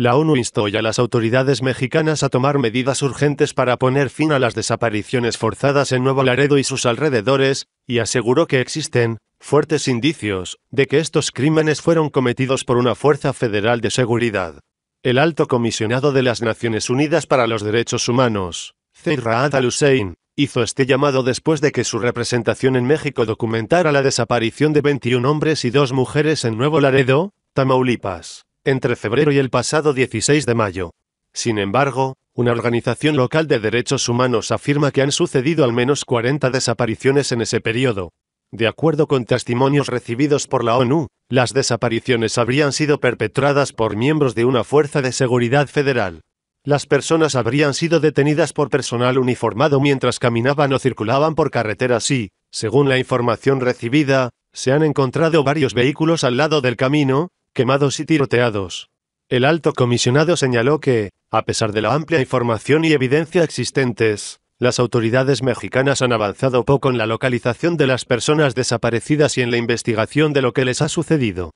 La ONU instó a las autoridades mexicanas a tomar medidas urgentes para poner fin a las desapariciones forzadas en Nuevo Laredo y sus alrededores, y aseguró que existen fuertes indicios de que estos crímenes fueron cometidos por una fuerza federal de seguridad. El alto comisionado de las Naciones Unidas para los Derechos Humanos, Raad al-Hussein, hizo este llamado después de que su representación en México documentara la desaparición de 21 hombres y dos mujeres en Nuevo Laredo, Tamaulipas entre febrero y el pasado 16 de mayo. Sin embargo, una organización local de derechos humanos afirma que han sucedido al menos 40 desapariciones en ese periodo. De acuerdo con testimonios recibidos por la ONU, las desapariciones habrían sido perpetradas por miembros de una fuerza de seguridad federal. Las personas habrían sido detenidas por personal uniformado mientras caminaban o circulaban por carreteras y, según la información recibida, se han encontrado varios vehículos al lado del camino, quemados y tiroteados. El alto comisionado señaló que, a pesar de la amplia información y evidencia existentes, las autoridades mexicanas han avanzado poco en la localización de las personas desaparecidas y en la investigación de lo que les ha sucedido.